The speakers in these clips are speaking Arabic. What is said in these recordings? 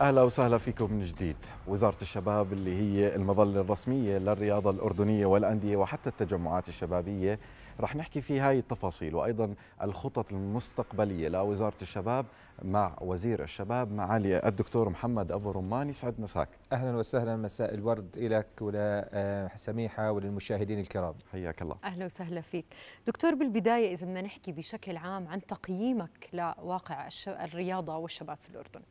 اهلا وسهلا فيكم من جديد وزاره الشباب اللي هي المظله الرسميه للرياضه الاردنيه والانديه وحتى التجمعات الشبابيه رح نحكي في هاي التفاصيل وايضا الخطط المستقبليه لوزاره الشباب مع وزير الشباب معالي الدكتور محمد ابو رمان يسعد مساك اهلا وسهلا مساء الورد لك ولسميحه آه، وللمشاهدين الكرام حياك الله اهلا وسهلا فيك دكتور بالبدايه اذا بدنا نحكي بشكل عام عن تقييمك لواقع الرياضه والشباب في الاردن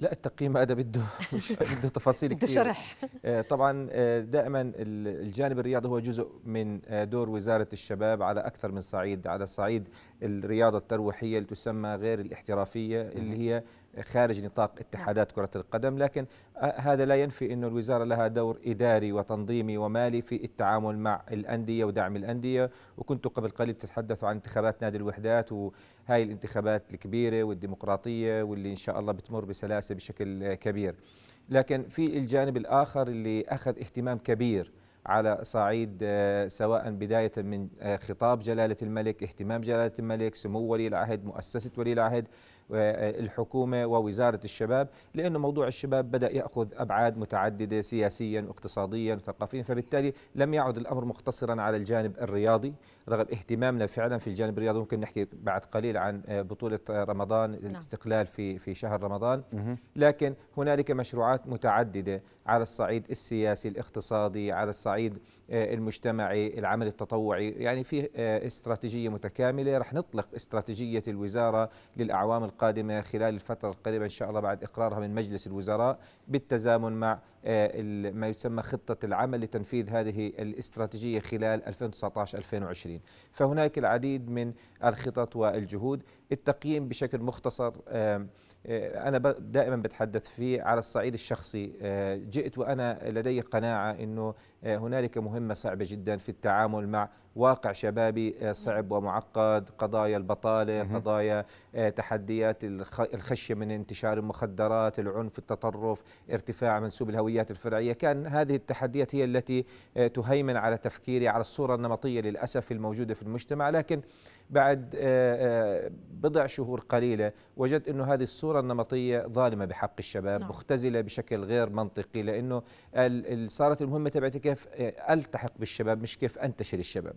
لا التقييم هذا بده بده تفاصيل كثير شرح آه، طبعا آه، دائما الجانب الرياضي هو جزء من آه، دور وزاره الشباب على اكثر من صعيد على صعيد الرياضه الترويحيه اللي تسمى غير الاحترافيه اللي هي خارج نطاق اتحادات كرة القدم لكن هذا لا ينفي أن الوزارة لها دور إداري وتنظيمي ومالي في التعامل مع الأندية ودعم الأندية وكنت قبل قليل تتحدث عن انتخابات نادي الوحدات وهاي الانتخابات الكبيرة والديمقراطية واللي إن شاء الله بتمر بسلاسة بشكل كبير لكن في الجانب الآخر اللي أخذ اهتمام كبير على صعيد آه، سواء بداية من آه، خطاب جلالة الملك اهتمام جلالة الملك سمو ولي العهد مؤسسة ولي العهد الحكومة ووزارة الشباب لأنه موضوع الشباب بدأ يأخذ أبعاد متعددة سياسيا واقتصاديا وثقافيا فبالتالي لم يعد الأمر مختصرا على الجانب الرياضي رغم اهتمامنا فعلا في الجانب الرياضي ممكن نحكي بعد قليل عن بطولة رمضان نعم. الاستقلال في في شهر رمضان لكن هنالك مشروعات متعددة على الصعيد السياسي الاقتصادي على الصعيد آه، المجتمعي العمل التطوعي يعني في آه، استراتيجية متكاملة رح نطلق استراتيجية الوزارة للأعوام القادمة خلال الفترة القريبة إن شاء الله بعد إقرارها من مجلس الوزراء بالتزامن مع آه، ما يسمى خطة العمل لتنفيذ هذه الاستراتيجية خلال 2019-2020 فهناك العديد من الخطط والجهود التقييم بشكل مختصر آه، أنا دائما بتحدث فيه على الصعيد الشخصي آه، جئت وأنا لدي قناعة أنه آه، هنالك مهمة صعبة جدا في التعامل مع واقع شبابي آه، صعب ومعقد قضايا البطالة قضايا آه، تحديات الخشية من انتشار المخدرات العنف التطرف ارتفاع منسوب الهويات الفرعية كان هذه التحديات هي التي تهيمن على تفكيري على الصورة النمطية للأسف الموجودة في المجتمع لكن بعد بضع شهور قليلة وجدت أنه هذه الصورة النمطية ظالمة بحق الشباب نعم. مختزلة بشكل غير منطقي لأنه صارت المهمة تبعتي كيف كيف التحق بالشباب مش كيف انتشر الشباب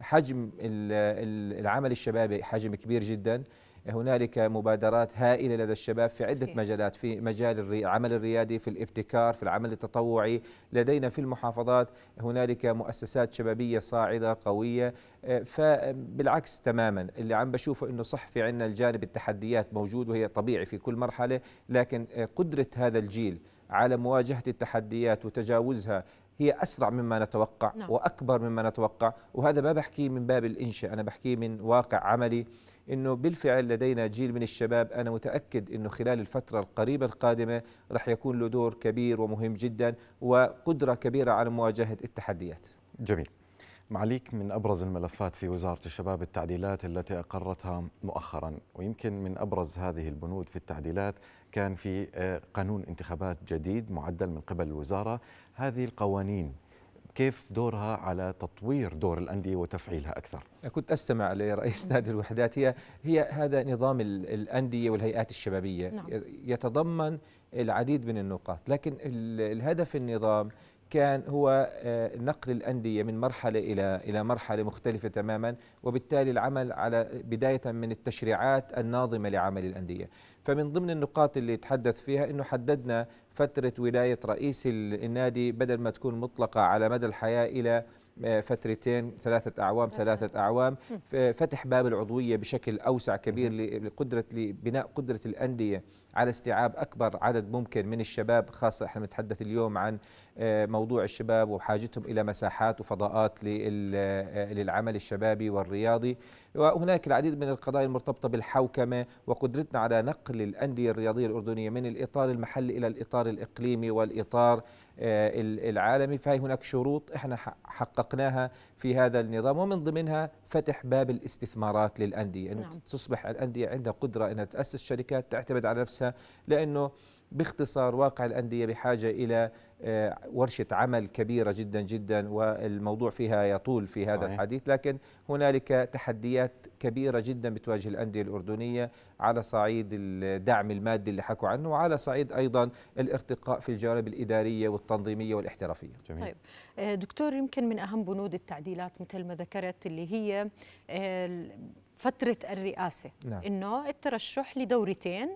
حجم العمل الشبابي حجم كبير جدا هنالك مبادرات هائله لدى الشباب في عده مجالات في مجال العمل الريادي في الابتكار في العمل التطوعي لدينا في المحافظات هنالك مؤسسات شبابيه صاعده قويه فبالعكس تماما اللي عم بشوفه انه صح في عندنا الجانب التحديات موجود وهي طبيعي في كل مرحله لكن آه، قدره هذا الجيل على مواجهه التحديات وتجاوزها هي أسرع مما نتوقع نعم. وأكبر مما نتوقع وهذا ما بحكيه من باب الإنشاء أنا بحكيه من واقع عملي أنه بالفعل لدينا جيل من الشباب أنا متأكد أنه خلال الفترة القريبة القادمة رح يكون له دور كبير ومهم جدا وقدرة كبيرة على مواجهة التحديات جميل معاليك من أبرز الملفات في وزارة الشباب التعديلات التي أقرتها مؤخرا ويمكن من أبرز هذه البنود في التعديلات كان في آه، قانون انتخابات جديد معدل من قبل الوزارة هذه القوانين كيف دورها على تطوير دور الأندية وتفعيلها أكثر؟ كنت أستمع لرئيس نادي الوحدات هي, هي هذا نظام الأندية والهيئات الشبابية نعم. يتضمن العديد من النقاط لكن الهدف النظام كان هو آه، نقل الأندية من مرحلة إلى إلى مرحلة مختلفة تماما وبالتالي العمل على بداية من التشريعات الناظمة لعمل الأندية فمن ضمن النقاط اللي تحدث فيها أنه حددنا فترة ولاية رئيس النادي بدل ما تكون مطلقة على مدى الحياة إلى آه، فترتين ثلاثة أعوام ثلاثة أعوام فتح باب العضوية بشكل أوسع كبير لقدرة لبناء قدرة الأندية على استيعاب أكبر عدد ممكن من الشباب خاصة احنا نتحدث اليوم عن آه، موضوع الشباب وحاجتهم إلى مساحات وفضاءات آه، للعمل الشبابي والرياضي وهناك العديد من القضايا المرتبطة بالحوكمة وقدرتنا على نقل الأندية الرياضية الأردنية من الإطار المحلي إلى الإطار الإقليمي والإطار آه، العالمي فهي هناك شروط احنا حققناها في هذا النظام ومن ضمنها فتح باب الاستثمارات للانديه انه يعني نعم. تصبح الانديه عندها قدره انها تاسس شركات تعتمد على نفسها لانه باختصار واقع الأندية بحاجة إلى آه، ورشة عمل كبيرة جدا جدا والموضوع فيها يطول في هذا صحيح. الحديث لكن هنالك تحديات كبيرة جدا بتواجه الأندية الأردنية على صعيد الدعم المادي اللي حكوا عنه وعلى صعيد أيضا الارتقاء في الجوانب الإدارية والتنظيمية والاحترافية جميل. طيب آه، دكتور يمكن من أهم بنود التعديلات مثل ما ذكرت اللي هي آه، فترة الرئاسة نعم. إنه الترشح لدورتين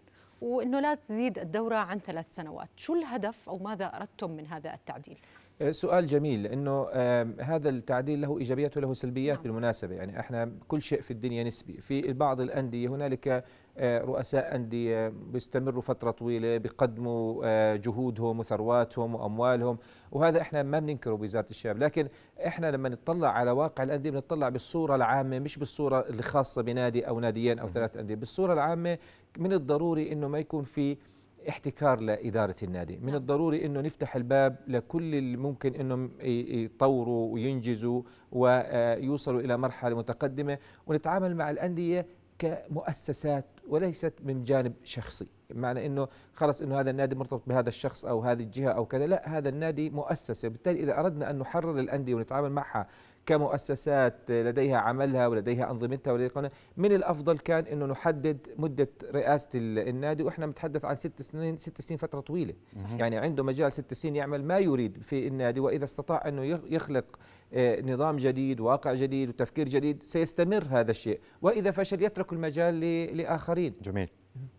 وأنه لا تزيد الدورة عن ثلاث سنوات شو الهدف أو ماذا أردتم من هذا التعديل؟ آه، سؤال جميل لانه هذا التعديل له ايجابيات وله سلبيات نعم. بالمناسبه يعني احنا كل شيء في الدنيا نسبي في بعض الانديه هنالك آه، رؤساء انديه بيستمروا فتره طويله بيقدموا آه، جهودهم وثرواتهم واموالهم وهذا احنا ما بننكره بوزاره الشباب لكن احنا لما نطلع على واقع الانديه بنطلع بالصوره العامه مش بالصوره الخاصه بنادي او ناديين او نعم. ثلاث انديه بالصوره العامه من الضروري انه ما يكون في احتكار لاداره النادي من نعم. الضروري انه نفتح الباب لكل اللي ممكن انهم يطوروا وينجزوا ويوصلوا الى مرحله متقدمه ونتعامل مع الانديه كمؤسسات وليست من جانب شخصي بمعنى انه خلص انه هذا النادي مرتبط بهذا الشخص او هذه الجهه او كذا لا هذا النادي مؤسسه بالتالي اذا اردنا ان نحرر الانديه ونتعامل معها كمؤسسات لديها عملها ولديها أنظمتها ولديها قناة من الأفضل كان أنه نحدد مدة رئاسة النادي وإحنا بنتحدث عن ست سنين ست سنين فترة طويلة صحيح. يعني عنده مجال ست سنين يعمل ما يريد في النادي وإذا استطاع أنه يخلق آه، نظام جديد واقع جديد وتفكير جديد سيستمر هذا الشيء وإذا فشل يترك المجال لآخرين جميل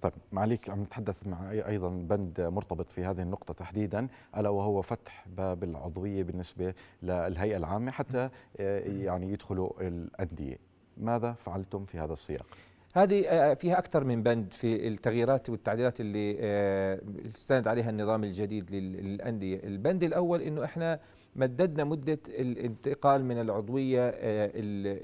طيب معليك عم نتحدث مع ايضا بند مرتبط في هذه النقطه تحديدا الا وهو فتح باب العضويه بالنسبه للهيئه العامه حتى آه، يعني يدخلوا الانديه ماذا فعلتم في هذا السياق هذه آه، فيها أكثر من بند في التغييرات والتعديلات اللي استند عليها النظام الجديد للأندية البند الأول أنه إحنا مددنا مدة الانتقال من العضوية آه،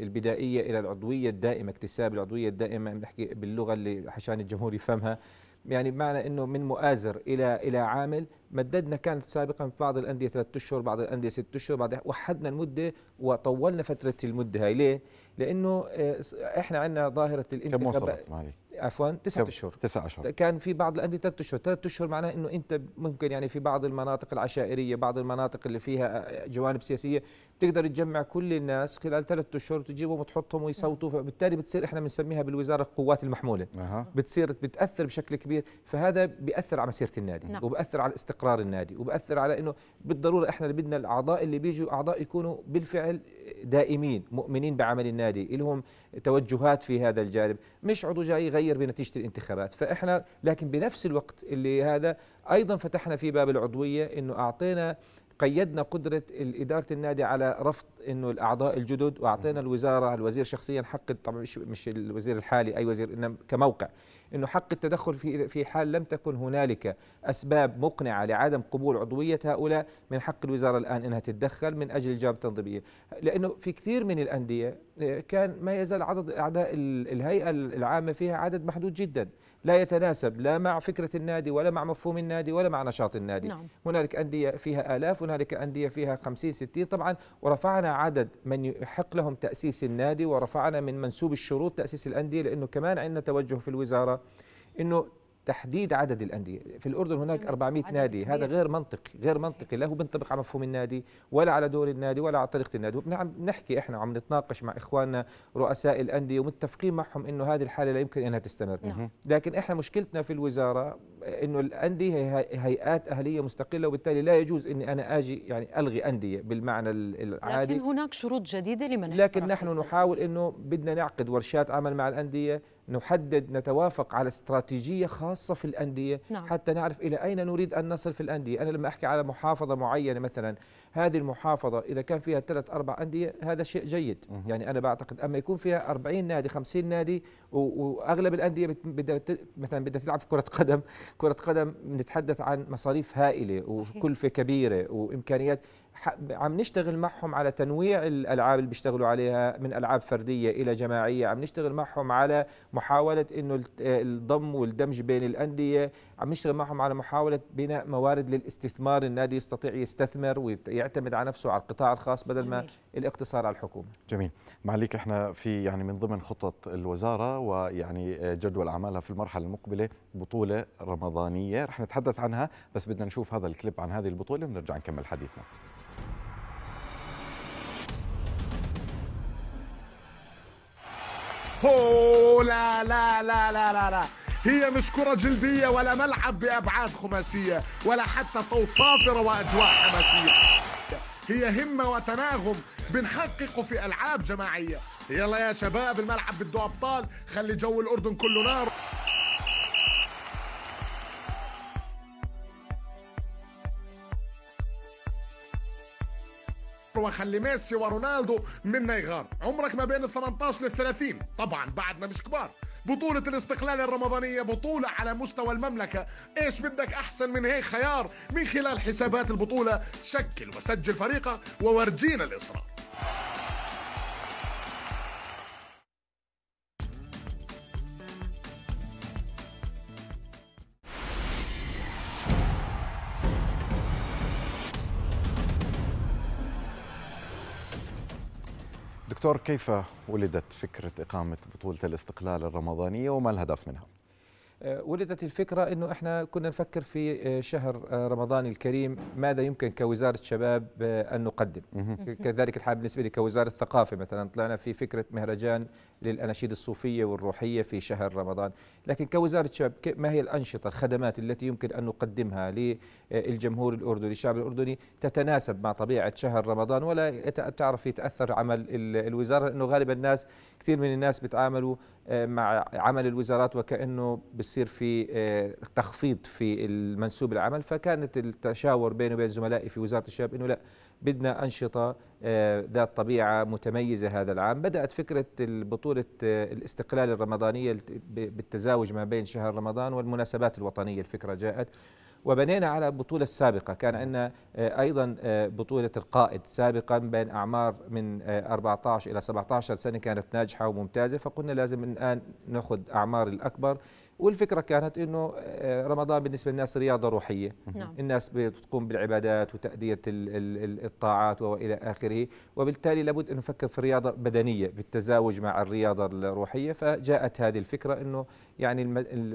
البدائية إلى العضوية الدائمة اكتساب العضوية الدائمة بنحكي باللغة اللي عشان الجمهور يفهمها يعني بمعنى انه من مؤازر الى الى عامل مددنا كانت سابقا في بعض الانديه ثلاثة اشهر بعض الانديه ست اشهر بعض وحدنا المده وطولنا فتره المده هاي ليه؟ لانه آه، احنا عندنا ظاهره الانتخابات كم وصلت عفوا تسعة اشهر تسعة اشهر كان في بعض الانديه ثلاث اشهر ثلاث اشهر معناه انه انت ممكن يعني في بعض المناطق العشائريه بعض المناطق اللي فيها جوانب سياسيه بتقدر تجمع كل الناس خلال ثلاث اشهر تجيبهم وتحطهم ويصوتوا فبالتالي بتصير احنا بنسميها بالوزاره القوات المحموله أه. بتصير بتاثر بشكل كبير فهذا بياثر على مسيره النادي نعم. وباثر على استقرار النادي وباثر على انه بالضروره احنا بدنا الاعضاء اللي بيجوا اعضاء يكونوا بالفعل دائمين مؤمنين بعمل النادي لهم توجهات في هذا الجانب مش عضو جاي يغير بنتيجه الانتخابات فاحنا لكن بنفس الوقت اللي هذا ايضا فتحنا في باب العضويه انه اعطينا قيدنا قدرة إدارة النادي على رفض أنه الأعضاء الجدد وأعطينا الوزارة الوزير شخصيا حق طبعا مش, مش الوزير الحالي أي وزير إنما كموقع أنه حق التدخل في, في حال لم تكن هنالك أسباب مقنعة لعدم قبول عضوية هؤلاء من حق الوزارة الآن أنها تتدخل من أجل الجواب التنظيمية لأنه في كثير من الأندية آه، كان ما يزال عدد أعضاء الهيئة العامة فيها عدد محدود جدا لا يتناسب لا مع فكرة النادي ولا مع مفهوم النادي ولا مع نشاط النادي نعم. هنالك أندية فيها آلاف هنالك أندية فيها خمسين ستين طبعا ورفعنا عدد من يحق لهم تأسيس النادي ورفعنا من منسوب الشروط تأسيس الأندية لأنه كمان عندنا توجه في الوزارة أنه تحديد عدد الانديه في الاردن هناك 400 نادي كبير. هذا غير منطقي غير منطقي لا هو بينطبق على مفهوم النادي ولا على دور النادي ولا على طريقه النادي نعم نحكي احنا وعم نتناقش مع اخواننا رؤساء الانديه ومتفقين معهم انه هذه الحاله لا يمكن انها تستمر نعم. لكن احنا مشكلتنا في الوزاره انه الانديه هي هيئات اهليه مستقله وبالتالي لا يجوز اني انا اجي يعني الغي انديه بالمعنى العادي لكن هناك شروط جديده لمن لكن نحن نحاول انه بدنا نعقد ورشات عمل مع الانديه نحدد نتوافق على استراتيجية خاصة في الأندية نعم. حتى نعرف إلى أين نريد أن نصل في الأندية أنا لما أحكي على محافظة معينة مثلا هذه المحافظة إذا كان فيها ثلاث أربع أندية هذا شيء جيد مه. يعني أنا بعتقد أما يكون فيها 40 نادي 50 نادي وأغلب الأندية بدها مثلا بدها تلعب في كرة قدم كرة قدم نتحدث عن مصاريف هائلة وكلفة كبيرة وإمكانيات عم نشتغل معهم على تنويع الالعاب اللي بيشتغلوا عليها من العاب فرديه الى جماعيه عم نشتغل معهم على محاوله انه الضم والدمج بين الانديه عم نشتغل معهم على محاوله بناء موارد للاستثمار النادي يستطيع يستثمر ويعتمد على نفسه على القطاع الخاص بدل جميل. ما الاقتصار على الحكومه جميل معليك احنا في يعني من ضمن خطط الوزاره ويعني جدول اعمالها في المرحله المقبله بطوله رمضانيه رح نتحدث عنها بس بدنا نشوف هذا الكليب عن هذه البطوله ونرجع نكمل حديثنا لا لا لا لا لا, لا. هي مش كرة جلدية ولا ملعب بأبعاد خماسية ولا حتى صوت صافرة وأجواء حماسية هي همة وتناغم بنحققه في ألعاب جماعية يلا يا شباب الملعب بده أبطال خلي جو الأردن كله نار وخلي ميسي ورونالدو منا يغار عمرك ما بين ال 18 لل 30 طبعا بعدنا مش كبار بطولة الاستقلال الرمضانية بطولة على مستوى المملكة ايش بدك احسن من هيك خيار من خلال حسابات البطولة شكل وسجل فريقك وورجينا الاصرار دكتور كيف ولدت فكرة إقامة بطولة الاستقلال الرمضانية وما الهدف منها؟ آه، ولدت الفكرة أنه إحنا كنا نفكر في آه، شهر آه، رمضان الكريم ماذا يمكن كوزارة شباب أن نقدم كذلك الحال بالنسبة لي كوزارة الثقافة مثلا طلعنا في فكرة مهرجان للأناشيد الصوفية والروحية في شهر رمضان لكن كوزارة شباب ما هي الأنشطة الخدمات التي يمكن أن نقدمها للجمهور الأردني الشعب الأردني تتناسب مع طبيعة شهر رمضان ولا تعرف يتأثر عمل الوزارة لأنه غالبا الناس كثير من الناس بتعاملوا مع عمل الوزارات وكأنه يصير في آه، تخفيض في المنسوب العمل فكانت التشاور بيني وبين زملائي في وزاره الشباب انه لا بدنا انشطه آه، ذات طبيعه متميزه هذا العام بدات فكره بطوله آه، الاستقلال الرمضانيه بالتزاوج ما بين شهر رمضان والمناسبات الوطنيه الفكره جاءت وبنينا على البطولة السابقة كان عندنا أيضا بطولة القائد سابقا بين أعمار من 14 إلى 17 سنة كانت ناجحة وممتازة فقلنا لازم الآن نأخذ أعمار الأكبر والفكره كانت انه آه، رمضان بالنسبه للناس رياضه روحيه نعم. الناس بتقوم بالعبادات وتاديه الطاعات والى اخره وبالتالي لابد ان نفكر في رياضه بدنيه بالتزاوج مع الرياضه الروحيه فجاءت هذه الفكره انه يعني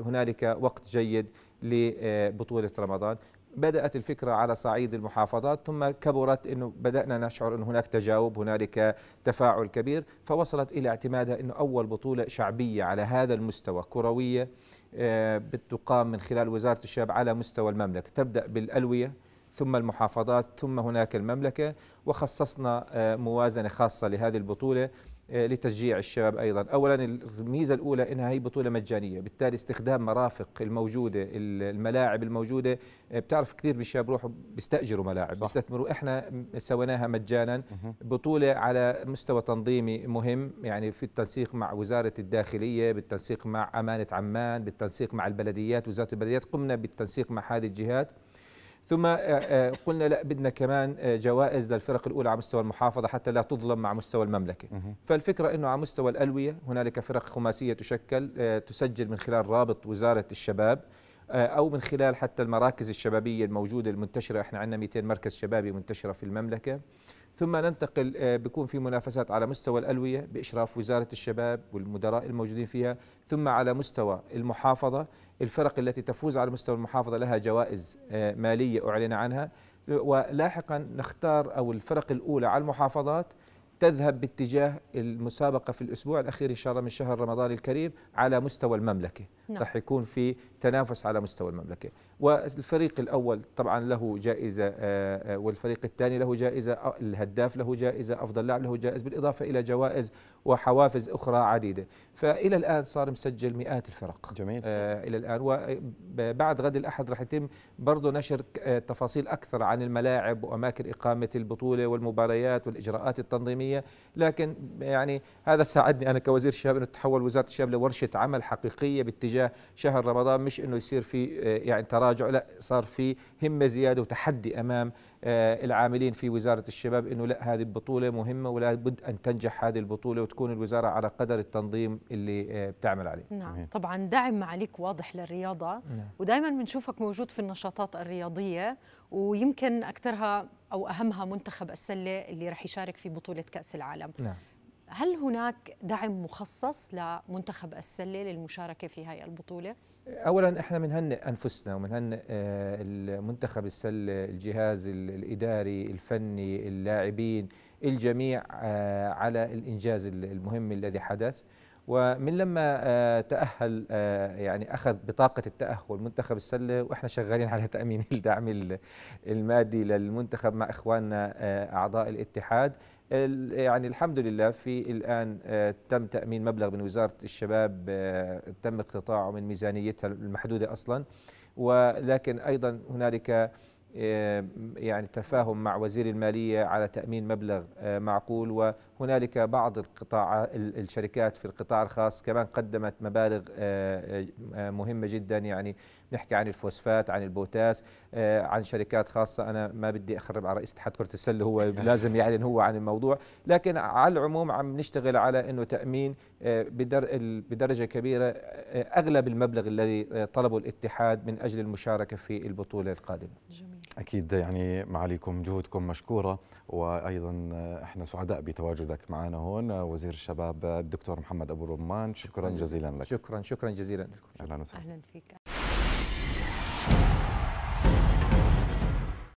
هنالك وقت جيد لبطوله آه، رمضان بدأت الفكرة على صعيد المحافظات ثم كبرت أنه بدأنا نشعر أن هناك تجاوب هنالك تفاعل كبير فوصلت إلى اعتمادها أنه أول بطولة شعبية على هذا المستوى كروية آه، بتقام من خلال وزارة الشباب على مستوى المملكة تبدأ بالألوية ثم المحافظات ثم هناك المملكة وخصصنا آه، موازنة خاصة لهذه البطولة آه، لتشجيع الشباب ايضا اولا الميزه الاولى انها هي بطوله مجانيه بالتالي استخدام مرافق الموجوده الملاعب الموجوده آه، بتعرف كثير من الشباب بيروحوا بيستاجروا ملاعب بيستثمروا احنا سويناها مجانا بطوله على مستوى تنظيمي مهم يعني في التنسيق مع وزاره الداخليه بالتنسيق مع امانه عمان بالتنسيق مع البلديات وزاره البلديات قمنا بالتنسيق مع هذه الجهات ثم آه، آه، قلنا لا بدنا كمان آه، جوائز للفرق الاولى على مستوى المحافظه حتى لا تظلم مع مستوى المملكه فالفكره انه على مستوى الالويه هنالك فرق خماسيه تشكل تسجل من خلال رابط وزاره الشباب او من خلال حتى المراكز الشبابيه الموجوده المنتشره احنا عندنا 200 مركز شبابي منتشره في المملكه ثم ننتقل آه، بيكون في منافسات على مستوى الألوية بإشراف وزارة الشباب والمدراء الموجودين فيها ثم على مستوى المحافظة الفرق التي تفوز على مستوى المحافظة لها جوائز آه، مالية أعلن عنها ولاحقا نختار أو الفرق الأولى على المحافظات تذهب باتجاه المسابقة في الأسبوع الأخير إن شاء الله من شهر رمضان الكريم على مستوى المملكة نعم. رح يكون في تنافس على مستوى المملكة والفريق الأول طبعا له جائزة آه، آه، والفريق الثاني له جائزة الهداف له جائزة أفضل لاعب له جائزة بالإضافة إلى جوائز وحوافز أخرى عديدة فإلى الآن صار مسجل مئات الفرق جميل. آه، إلى الآن وبعد غد الأحد رح يتم برضو نشر تفاصيل أكثر عن الملاعب وأماكن إقامة البطولة والمباريات والإجراءات التنظيمية لكن يعني هذا ساعدني أنا كوزير الشباب أن تحول وزارة الشباب لورشة عمل حقيقية باتجاه باتجاه شهر رمضان مش انه يصير في آه، يعني تراجع لا صار في همه زياده وتحدي امام آه، العاملين في وزاره الشباب انه لا هذه البطوله مهمه ولا بد ان تنجح هذه البطوله وتكون الوزاره على قدر التنظيم اللي آه، بتعمل عليه نعم مين. طبعا دعم معاليك واضح للرياضه نعم. ودائما بنشوفك موجود في النشاطات الرياضيه ويمكن اكثرها او اهمها منتخب السله اللي راح يشارك في بطوله كاس العالم نعم. هل هناك دعم مخصص لمنتخب السله للمشاركه في هاي البطوله؟ اولا احنا بنهنئ انفسنا وبنهنئ آه، المنتخب السله، الجهاز الاداري، الفني، اللاعبين، الجميع آه، على الانجاز المهم الذي حدث. ومن لما آه، تأهل آه، يعني أخذ بطاقة التأهل منتخب السلة وإحنا شغالين على تأمين الدعم المادي للمنتخب مع إخواننا آه، أعضاء الاتحاد يعني الحمد لله في الآن تم تأمين مبلغ من وزارة الشباب تم اقتطاعه من ميزانيتها المحدودة أصلا ولكن أيضا هنالك يعني تفاهم مع وزير المالية على تأمين مبلغ معقول هنالك بعض القطاع الشركات في القطاع الخاص كمان قدمت مبالغ آه، آه، آه، مهمه جدا يعني نحكي عن الفوسفات عن البوتاس عن شركات خاصه انا ما بدي اخرب على رئيس اتحاد كره السله هو لازم يعلن هو عن الموضوع لكن على العموم عم نشتغل على انه تامين بدرجه كبيره اغلب المبلغ الذي طلبه الاتحاد من اجل المشاركه في البطوله القادمه جميل. اكيد يعني معاليكم جهودكم مشكوره وايضا احنا سعداء بتواجدك معنا هون وزير الشباب الدكتور محمد ابو رمان شكرا, شكرا جزيلا لك شكرا شكرا جزيلا لكم اهلا وسهلا اهلا فيك